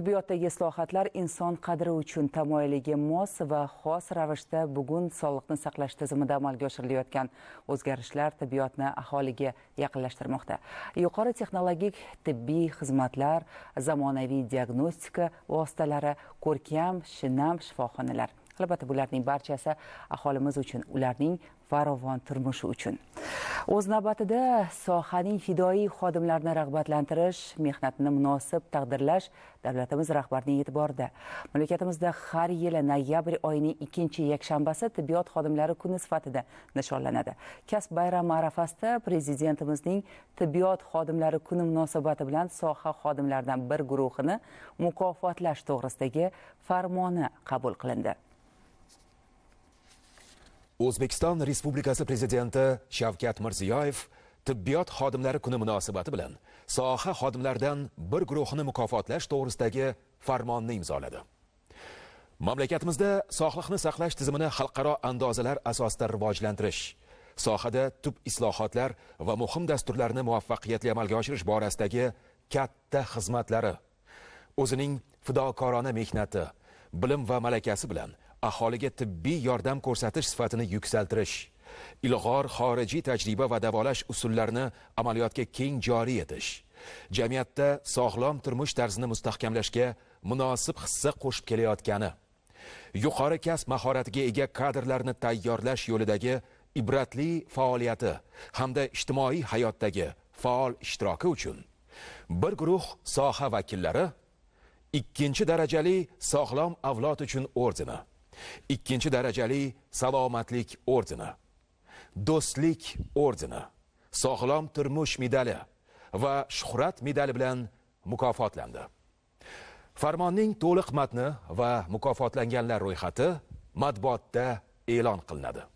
tibbiyotdagi islohotlar inson qadri uchun tamoyiliga mos va xos ravishda bugun sog'liqni saqlash tizimida amalga oshirilayotgan o'zgarishlar tibbiyotni aholiga yaqinlashtirmoqda yuqori texnologik tibbiy xizmatlar zamonaviy diagnostika vositalari ko'rkam shinam shifoxonalar albatta bularning barchasi aholimiz uchun ularning farovon turmushi uchun o'z navbatida sohaning fidoyi xodimlarini rag'batlantirish mehnatni munosib taqdirlash davlatimiz rahbarining e'tiborida mamlakatimizda har yili noyabr oyining ikkinchi yakshanbasi tibbiyot xodimlari kuni sifatida nishonlanadi kasb bayrami arafasida prezidentimizning tibbiyot xodimlari kuni munosabati bilan soha xodimlaridan bir guruhini mukofotlash to'g'risidagi farmoni qabul qilindi o'zbekiston respublikasi prezidenti shavkat mirziyoyev tibbiyot xodimlari kuni munosabati bilan soha xodimlaridan bir guruhini mukofotlash to'g'risidagi farmonni imzoladi mamlakatimizda sog'liqni saqlash tizimini xalqaro andozalar asosida rivojlantirish sohada tub islohotlar va muhim dasturlarni muvaffaqiyatli amalga oshirish borasidagi katta xizmatlari o'zining fidokorona mehnati bilim va malakasi bilan aholiga tibbiy yordam ko'rsatish sifatini yuksaltirish ilg'or xorijiy tajriba va davolash usullarini amaliyotga keng joriy etish jamiyatda sog'lom turmush tarzini mustahkamlashga munosib hissa qo'shib kelayotgani yuqori kasb mahoratiga ega kadrlarni tayyorlash yo'lidagi ibratli faoliyati hamda ijtimoiy hayotdagi faol ishtiroki uchun bir guruh soha vakillari ikkinchi darajali sog'lom avlod uchun ordeni ikkinchi darajali salomatlik ordeni do'stlik ordeni sog'lom turmush medali va shuhrat medali bilan mukofotlandi farmonning to'liq matni va mukofotlanganlar ro'yxati matbuotda e'lon qilinadi